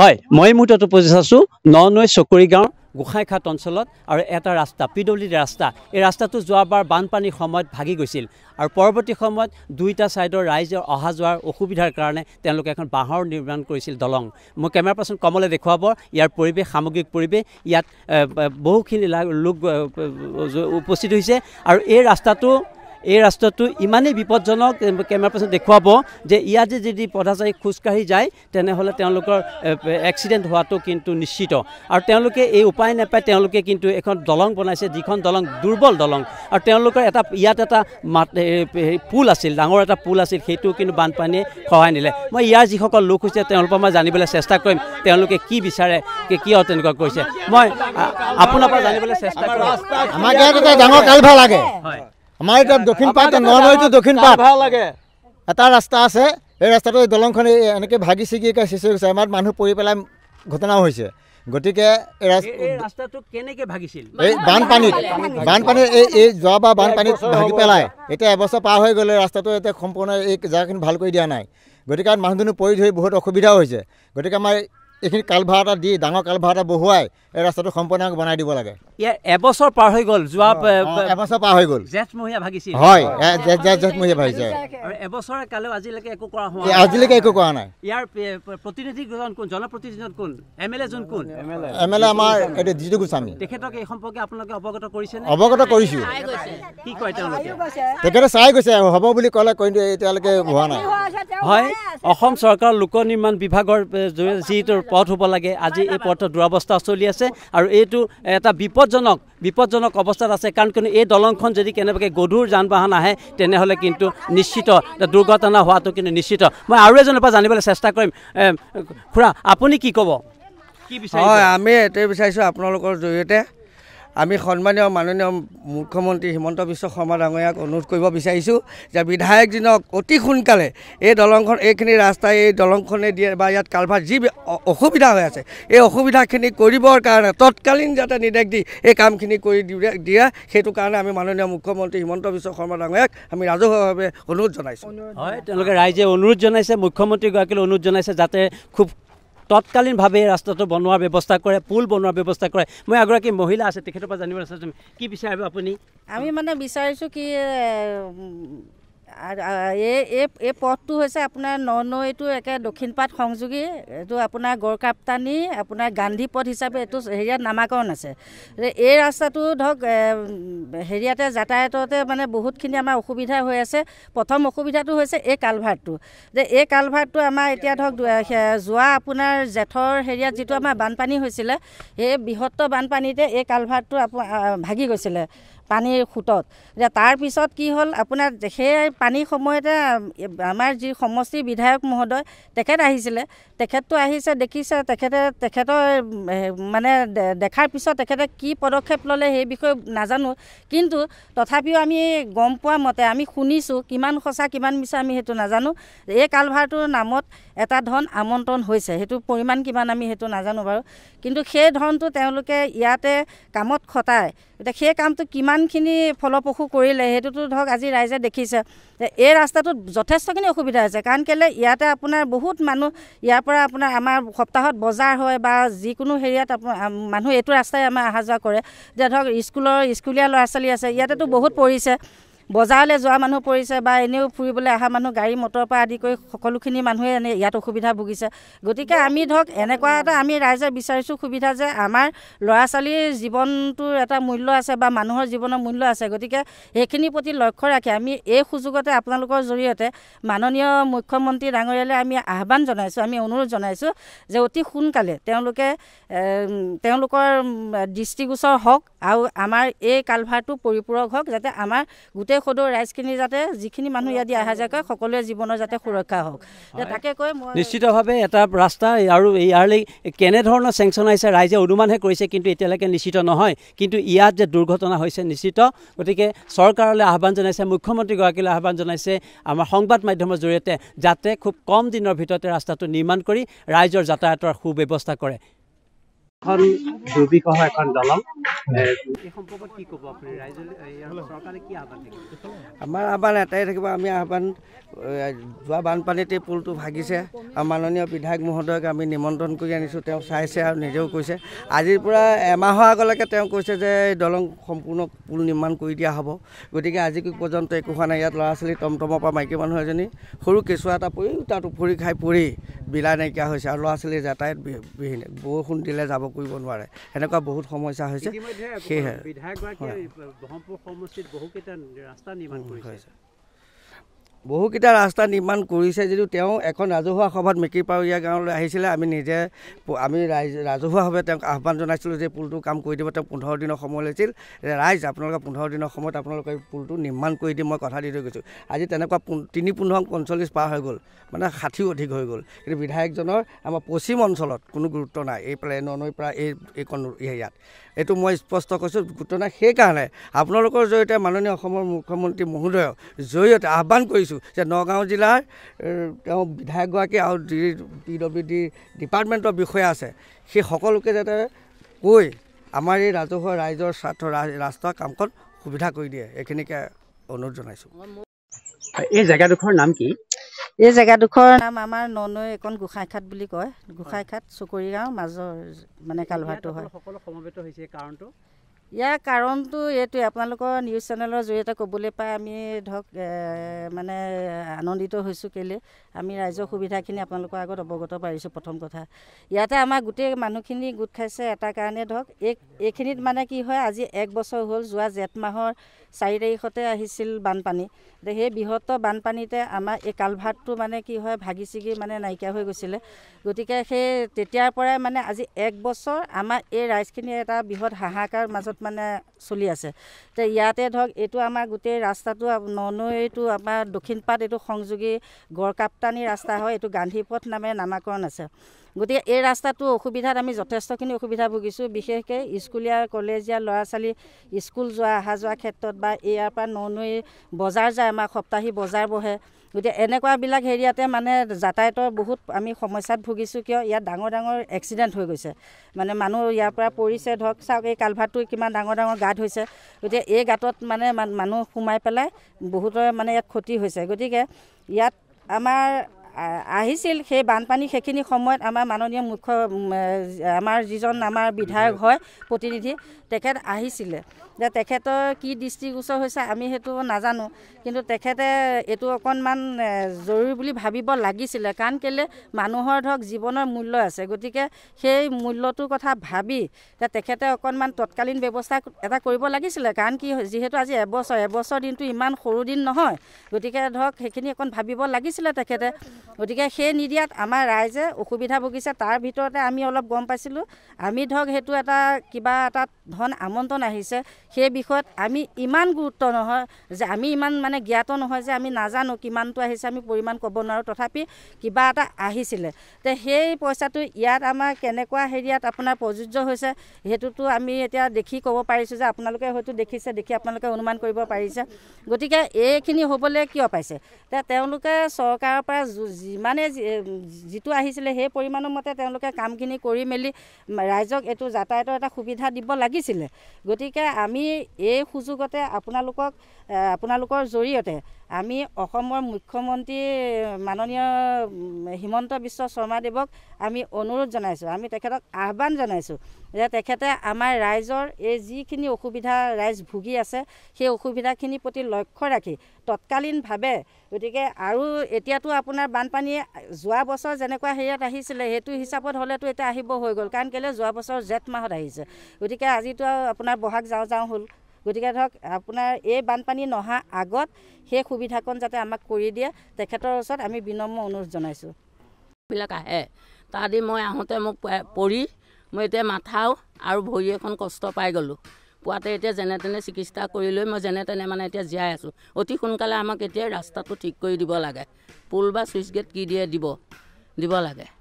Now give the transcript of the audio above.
হয় মই মুহূৰ্তত উপস্থিত আছোঁ ন নৈ চকৰি গাঁও গোঁসাইঘাট অঞ্চলত আৰু এটা ৰাস্তা পি ডব্লিউ ডি ৰাস্তা এই ৰাস্তাটো যোৱাবাৰ বানপানীৰ সময়ত ভাগি গৈছিল আৰু পৰৱৰ্তী সময়ত দুয়োটা ছাইডৰ ৰাইজৰ অহা যোৱাৰ অসুবিধাৰ কাৰণে তেওঁলোকে এখন বাঁহৰ নিৰ্মাণ কৰিছিল দলং মোৰ কেমেৰা পাৰ্চন কমলে দেখুৱাব ইয়াৰ পৰিৱেশ সামগ্ৰিক পৰিৱেশ ইয়াত বহুখিনি লোক উপস্থিত হৈছে আৰু এই ৰাস্তাটো এই ৰাস্তাটো ইমানেই বিপদজনক কেমেৰা পাৰ্চন দেখুৱাব যে ইয়াতে যদি পদাচাৰী খোজকাঢ়ি যায় তেনেহ'লে তেওঁলোকৰ এক্সিডেণ্ট হোৱাটো কিন্তু নিশ্চিত আৰু তেওঁলোকে এই উপায় নাপায় তেওঁলোকে কিন্তু এখন দলং বনাইছে যিখন দলং দুৰ্বল দলং আৰু তেওঁলোকৰ এটা ইয়াত এটা পুল আছিল ডাঙৰ এটা পুল আছিল সেইটো কিন্তু বানপানীয়ে সহায় নিলে মই ইয়াৰ যিসকল লোক হৈছে তেওঁলোকৰ মই জানিবলৈ চেষ্টা কৰিম তেওঁলোকে কি বিচাৰে কিয় তেনেকুৱা কৈছে মই আপোনাৰ পৰা জানিবলৈ চেষ্টা কৰিম আমাৰ হয় আমাৰ এতিয়া দক্ষিণ পাত নলৈটো দক্ষিণ পাত ভাল লাগে এটা ৰাস্তা আছে সেই ৰাস্তাটো দলংখন এনেকৈ ভাগি ছিগিকৈ সৃষ্টি হৈছে আমাৰ মানুহ পৰি পেলাই ঘটনাও হৈছে গতিকে এই ৰাস্তাটো কেনেকৈ ভাগিছিল এই বানপানীত বানপানীত এই এই যোৱা বা বানপানীত ভাগি পেলাই এতিয়া এবছৰ পাৰ হৈ গ'লে ৰাস্তাটো এতিয়া সম্পূৰ্ণ এই জেগাখিনি ভাল কৰি দিয়া নাই গতিকে মানুহজনী পৰি ধৰি বহুত অসুবিধাও হৈছে গতিকে আমাৰ এইখিনি কালভাৰ এটা দি ডাঙৰ কালভাৰ এটা বহুৱাই এই ৰাস্তাটো সম্পূৰ্ণ বনাই দিব লাগে এবছৰ পাৰ হৈ গ'ল যোৱা এবছৰ পাৰ হৈ গ'ল জেঠমহীয়া ভাগিছে হয় এবছৰ আজিলৈকে একো কৰা নাই এম এল এ আমাৰ জিতু গোস্বামী তেখেতক এই সম্পৰ্কে আপোনালোকে অৱগত কৰিছে অৱগত কৰিছোঁ কি কয় তেওঁলোকে তেখেতে চাই গৈছে হ'ব বুলি ক'লে কিন্তু এতিয়ালৈকে হোৱা নাই হয় অসম চৰকাৰৰ লোক নিৰ্মাণ বিভাগৰ যিটো পথ হ'ব লাগে আজি এই পথৰ দুৰৱস্থা চলি আছে আৰু এইটো এটা বিপদজনক বিপদজনক অৱস্থাত আছে কাৰণ কিন্তু এই দলংখন যদি কেনেবাকৈ গধুৰ যান বাহন আহে তেনেহ'লে কিন্তু নিশ্চিত দুৰ্ঘটনা হোৱাটো কিন্তু নিশ্চিত মই আৰু এজনৰ পৰা জানিবলৈ চেষ্টা কৰিম খুৰা আপুনি কি ক'ব কি বিচাৰি হয় আমি এইটোৱে বিচাৰিছোঁ আপোনালোকৰ জৰিয়তে আমি সন্মানীয় মাননীয় মুখ্যমন্ত্ৰী হিমন্ত বিশ্ব শৰ্মা ডাঙৰিয়াক অনুৰোধ কৰব বিচাৰিছোঁ যে বিধায়কজনক অতি সোনকালে এই দলংখন এইখানি রাস্তা এই দলংখনে দিয়ে বা ইয়াত কালভার যি অসুবিধা হয়ে আছে এই অসুবিধাখিনি করবর কারণে তৎকালীন যাতে নির্দেশ দি এই কামখিনি করে দিয়ে সেই কারণে আমি মাননীয় মুখ্যমন্ত্রী হিমন্ত বিশ্ব শর্মা ডাঙরিয়াক আমি রাজহভাবে অনুরোধ জানাইছো হয় রাইজে অনুরোধ জানাইছে মুখ্যমন্ত্রীগুলো অনুরোধ জানাইছে যাতে খুব তৎকালীনভাৱে ৰাস্তাটো বনোৱাৰ ব্যৱস্থা কৰে পুল বনোৱাৰ ব্যৱস্থা কৰে মই এগৰাকী মহিলা আছে তেখেতৰ পৰা জানিবলৈ চাইছোঁ কি বিচাৰিব আপুনি আমি মানে বিচাৰিছোঁ কি এই এই পথটো হৈছে আপোনাৰ ন নৈটো একে দক্ষিণপাট সংযোগী এইটো আপোনাৰ গড়কাপ্তানি আপোনাৰ গান্ধী পথ হিচাপে এইটো হেৰিয়াত নামাকৰণ আছে এই ৰাস্তাটো ধৰক হেৰিয়াতে যাতায়াততে মানে বহুতখিনি আমাৰ অসুবিধা হৈ আছে প্ৰথম অসুবিধাটো হৈছে এই কালভাৰটো যে এই কালভাৰটো আমাৰ এতিয়া ধৰক যোৱা আপোনাৰ জেঠৰ হেৰিয়াত যিটো আমাৰ বানপানী হৈছিলে সেই বৃহত্তৰ বানপানীতে এই কালভাৰটো আপোনাৰ ভাগি গৈছিলে পানীৰ সোঁতত এতিয়া তাৰপিছত কি হ'ল আপোনাৰ সেই পানীৰ সময়তে আমাৰ যি সমষ্টিৰ বিধায়ক মহোদয় তেখেত আহিছিলে তেখেতটো আহিছে দেখিছে তেখেতে তেখেতৰ মানে দেখাৰ পিছত তেখেতে কি পদক্ষেপ ল'লে সেই বিষয়ে নাজানো কিন্তু তথাপিও আমি গম পোৱা মতে আমি শুনিছোঁ কিমান সঁচা কিমান মিছা আমি সেইটো নাজানো এই কালভাৰটোৰ নামত এটা ধন আমন্ত্ৰণ হৈছে সেইটো পৰিমাণ কিমান আমি সেইটো নাজানো বাৰু কিন্তু সেই ধনটো তেওঁলোকে ইয়াতে কামত খটায় এতিয়া সেই কামটো কিমানখিনি ফলপ্ৰসূ কৰিলে সেইটোতো ধৰক আজি ৰাইজে দেখিছে এই ৰাস্তাটোত যথেষ্টখিনি অসুবিধা হৈছে কাৰণ কেলৈ ইয়াতে আপোনাৰ বহুত মানুহ ইয়াৰ পৰা পৰা আপোনাৰ আমাৰ সপ্তাহত বজাৰ হয় বা যিকোনো হেৰিয়াত আপোনাৰ মানুহ এইটো ৰাস্তাই আমাৰ অহা যোৱা কৰে যে ধৰক স্কুলৰ স্কুলীয়া ল'ৰা ছোৱালী আছে ইয়াতেতো বহুত পৰিছে বজাৰলৈ যোৱা মানুহ পৰিছে বা এনেও ফুৰিবলৈ অহা মানুহ গাড়ী মটৰৰ পৰা আদি কৰি সকলোখিনি মানুহে এনে ইয়াত অসুবিধা ভুগিছে গতিকে আমি ধৰক এনেকুৱা এটা আমি ৰাইজে বিচাৰিছোঁ সুবিধা যে আমাৰ ল'ৰা ছোৱালীৰ জীৱনটোৰ এটা মূল্য আছে বা মানুহৰ জীৱনৰ মূল্য আছে গতিকে সেইখিনিৰ প্ৰতি লক্ষ্য ৰাখি আমি এই সুযোগতে আপোনালোকৰ জৰিয়তে মাননীয় মুখ্যমন্ত্ৰী ডাঙৰীয়ালৈ আমি আহ্বান জনাইছোঁ আমি অনুৰোধ জনাইছোঁ যে অতি সোনকালে তেওঁলোকে তেওঁলোকৰ দৃষ্টিগোচৰ হওক আৰু আমাৰ এই কালভাৰটো পৰিপূৰক হওক যাতে আমাৰ গোটেই সদৌ ৰাইজখিনি যাতে যিখিনি মানুহ ইয়াত আহা যায় কয় সকলোৱে জীৱনৰ যাতে সুৰক্ষা হওক তাকে কৈ মই নিশ্চিতভাৱে এটা ৰাস্তা আৰু ইয়ালৈ কেনেধৰণৰ চেংচন আহিছে ৰাইজে অনুমানহে কৰিছে কিন্তু এতিয়ালৈকে নিশ্চিত নহয় কিন্তু ইয়াত যে দুৰ্ঘটনা হৈছে নিশ্চিত গতিকে চৰকাৰলৈ আহ্বান জনাইছে মুখ্যমন্ত্ৰীগৰাকীলৈ আহ্বান জনাইছে আমাৰ সংবাদ মাধ্যমৰ জৰিয়তে যাতে খুব কম দিনৰ ভিতৰতে ৰাস্তাটো নিৰ্মাণ কৰি ৰাইজৰ যাতায়াতৰ ব্যৱস্থা কৰে এখন দুৰ্বিষহ এখন দলং আমাৰ আহ্বান এটাই থাকিব আমি আহ্বান যোৱা বানপানীতে পুলটো ভাগিছে আৰু মাননীয় বিধায়ক মহোদয়ক আমি নিমন্ত্ৰণ কৰি আনিছোঁ তেওঁ চাইছে আৰু নিজেও কৈছে আজিৰ পৰা এমাহৰ আগলৈকে তেওঁ কৈছে যে এই দলং সম্পূৰ্ণ পুল নিৰ্মাণ কৰি দিয়া হ'ব গতিকে আজি পৰ্যন্ত একো হোৱা নাই ইয়াত ল'ৰা ছোৱালী টমটমৰ পৰা মাইকী মানুহ এজনী সৰু কেঁচুৱা এটা পৰি তাত উফৰি খাই পৰি বিলাই নাইকিয়া হৈছে আৰু ল'ৰা ছোৱালী যাতায়ত বিহীন বৰষুণ দিলে যাব কৰিব নোৱাৰে সেনেকুৱা বহুত সমস্যা হৈছে বিধায়ক গৰাকীয়ে ব্ৰহ্মপুৰ সমষ্টিত বহুকেইটা ৰাস্তা নিৰ্মাণ কৰিছে বহুকেইটা ৰাস্তা নিৰ্মাণ কৰিছে যদিও তেওঁ এখন ৰাজহুৱা সভাত মেকিপাৰিয়া গাঁৱলৈ আহিছিলে আমি নিজে আমি ৰাইজ ৰাজহুৱাভাৱে তেওঁক আহ্বান জনাইছিলোঁ যে পুলটো কাম কৰি দিব তেওঁ পোন্ধৰ দিনৰ সময় লৈছিল ৰাইজ আপোনালোকে পোন্ধৰ দিনৰ সময়ত আপোনালোকে পুলটো নিৰ্মাণ কৰি দি মই কথা দি থৈ গৈছোঁ আজি তেনেকুৱা তিনি পোন্ধৰ পঞ্চল্লিছ পাৰ হৈ গ'ল মানে ষাঠিও অধিক হৈ গ'ল কিন্তু বিধায়কজনৰ আমাৰ পশ্চিম অঞ্চলত কোনো গুৰুত্ব নাই এই পেলাই এনৈৰ পৰা এই এইকণ হেৰিয়াত এইটো মই স্পষ্ট কৈছোঁ গুৰুত্ব নাই সেইকাৰণে আপোনালোকৰ জৰিয়তে মাননীয় অসমৰ মুখ্যমন্ত্ৰী মহোদয়ৰ জৰিয়তে আহ্বান কৰিছোঁ কৈছোঁ যে নগাঁও জিলাৰ তেওঁ বিধায়কগৰাকী আৰু যি পি ডব্লিউ ডি ডিপাৰ্টমেণ্টৰ বিষয়া আছে সেই সকলোকে যাতে কৈ আমাৰ এই ৰাজহুৱা ৰাইজৰ স্বাৰ্থ ৰাস্তাৰ কামখন সুবিধা কৰি দিয়ে এইখিনিকে অনুৰোধ জনাইছোঁ এই জেগাডোখৰ নাম কি এই জেগাডোখৰ নাম আমাৰ ননৈ এখন গোঁসাইখাট বুলি কয় গোঁসাইখাট চুকৰি গাঁও মাজৰ মানে কালভাৰটো হয় সকলো সমবেত হৈছে কাৰণটো ইয়াৰ কাৰণটো এইটোৱে আপোনালোকৰ নিউজ চেনেলৰ জৰিয়তে ক'বলৈ পাই আমি ধৰক মানে আনন্দিত হৈছোঁ কেলৈ আমি ৰাইজৰ সুবিধাখিনি আপোনালোকৰ আগত অৱগত পাৰিছোঁ প্ৰথম কথা ইয়াতে আমাৰ গোটেই মানুহখিনি গোট খাইছে এটা কাৰণে ধৰক এই এইখিনিত মানে কি হয় আজি এক বছৰ হ'ল যোৱা জেঠ মাহৰ চাৰি তাৰিখতে আহিছিল বানপানী সেই বৃহত্তৰ বানপানীতে আমাৰ এই কালভাৰ্টটো মানে কি হয় ভাগি ছিগি মানে নাইকিয়া হৈ গৈছিলে গতিকে সেই তেতিয়াৰ পৰাই মানে আজি এক বছৰ আমাৰ এই ৰাইজখিনিয়ে এটা বৃহৎ হাহাকাৰ মাজত মানে চলি আছে তে ইয়াতে ধৰক এইটো আমাৰ গোটেই ৰাস্তাটো ননৈটো আমাৰ দক্ষিণপাত এইটো সংযোগী গড়কাপ্তানি ৰাস্তা হয় এইটো গান্ধী পথ নামেৰে নামাকৰণ আছে গতিকে এই ৰাস্তাটো অসুবিধাত আমি যথেষ্টখিনি অসুবিধা ভুগিছোঁ বিশেষকৈ স্কুলীয়া কলেজীয়া ল'ৰা ছোৱালী স্কুল যোৱা অহা যোৱা ক্ষেত্ৰত বা ইয়াৰ পৰা নৈ বজাৰ যায় আমাৰ সপ্তাহী বজাৰ বহে গতিকে এনেকুৱাবিলাক হেৰিয়াতে মানে যাতায়াতৰ বহুত আমি সমস্যাত ভুগিছোঁ কিয় ইয়াত ডাঙৰ ডাঙৰ এক্সিডেণ্ট হৈ গৈছে মানে মানুহ ইয়াৰ পৰা পৰিছে ধৰক চাওক এই কালভাৰটো কিমান ডাঙৰ ডাঙৰ গাঁত হৈছে গতিকে এই গাঁতত মানে মানুহ সোমাই পেলাই বহুতৰে মানে ইয়াত ক্ষতি হৈছে গতিকে ইয়াত আমাৰ আহিছিল সেই বানপানী সেইখিনি সময়ত আমাৰ মাননীয় মুখ্য আমাৰ যিজন আমাৰ বিধায়ক হয় প্ৰতিনিধি তেখেত আহিছিলে যে তেখেতৰ কি দৃষ্টিগোচৰ হৈছে আমি সেইটো নাজানো কিন্তু তেখেতে এইটো অকণমান জৰুৰী বুলি ভাবিব লাগিছিলে কাৰণ কেলৈ মানুহৰ ধৰক জীৱনৰ মূল্য আছে গতিকে সেই মূল্যটোৰ কথা ভাবি যে তেখেতে অকণমান তৎকালীন ব্যৱস্থা এটা কৰিব লাগিছিলে কাৰণ কি যিহেতু আজি এবছৰ এবছৰ দিনটো ইমান সৰু দিন নহয় গতিকে ধৰক সেইখিনি অকণ ভাবিব লাগিছিলে তেখেতে গতিকে সেই নিদিয়াত আমাৰ ৰাইজে অসুবিধা ভুগিছে তাৰ ভিতৰতে আমি অলপ গম পাইছিলোঁ আমি ধৰক সেইটো এটা কিবা এটা ধন আমন্ত্ৰণ আহিছে সেই বিষয়ত আমি ইমান গুৰুত্ব নহয় যে আমি ইমান মানে জ্ঞাত নহয় যে আমি নাজানো কিমানটো আহিছে আমি পৰিমাণ ক'ব নোৱাৰোঁ তথাপি কিবা এটা আহিছিলে তে সেই পইচাটো ইয়াত আমাৰ কেনেকুৱা হেৰিয়াত আপোনাৰ প্ৰযোজ্য হৈছে সেইটোতো আমি এতিয়া দেখি ক'ব পাৰিছোঁ যে আপোনালোকে হয়তো দেখিছে দেখি আপোনালোকে অনুমান কৰিব পাৰিছে গতিকে এইখিনি হ'বলৈ কিয় পাইছে তে তেওঁলোকে চৰকাৰৰ পৰা যিমানে যিটো আহিছিলে সেই পৰিমাণৰ মতে তেওঁলোকে কামখিনি কৰি মেলি ৰাইজক এইটো যাতায়তৰ এটা সুবিধা দিব লাগিছিলে গতিকে আমি এই সুযোগতে আপোনালোকক আপোনালোকৰ জৰিয়তে আমি অসমৰ মুখ্যমন্ত্ৰী মাননীয় হিমন্ত বিশ্ব শৰ্মাদেৱক আমি অনুৰোধ জনাইছোঁ আমি তেখেতক আহ্বান জনাইছোঁ যে তেখেতে আমাৰ ৰাইজৰ এই যিখিনি অসুবিধা ৰাইজ ভুগি আছে সেই অসুবিধাখিনিৰ প্ৰতি লক্ষ্য ৰাখি তৎকালীনভাৱে গতিকে আৰু এতিয়াতো আপোনাৰ বানপানী যোৱা বছৰ যেনেকুৱা হেৰিয়াত আহিছিলে সেইটো হিচাপত হ'লেতো এতিয়া আহিব হৈ গ'ল কাৰণ কেলৈ যোৱা বছৰ জেঠ মাহত আহিছে গতিকে আজিতো আৰু আপোনাৰ বহাগ যাওঁ যাওঁ হ'ল গতিকে ধৰক আপোনাৰ এই বানপানী নহা আগত সেই সুবিধাকণ যাতে আমাক কৰি দিয়ে তেখেতৰ ওচৰত আমি বিনম্ৰ অনুৰোধ জনাইছোঁ বিলাক আহে তাৰ দি মই আহোঁতে মোক পৰি মই এতিয়া মাথাও আৰু ভৰি এখন কষ্ট পাই গ'লোঁ পুৱাতে এতিয়া যেনে তেনে চিকিৎসা কৰি লৈ মই যেনে তেনে মানে এতিয়া জীয়াই আছোঁ অতি সোনকালে আমাক এতিয়া ৰাস্তাটো ঠিক কৰি দিব লাগে পুল বা ছুইচ গেট কি দিয়ে দিব দিব লাগে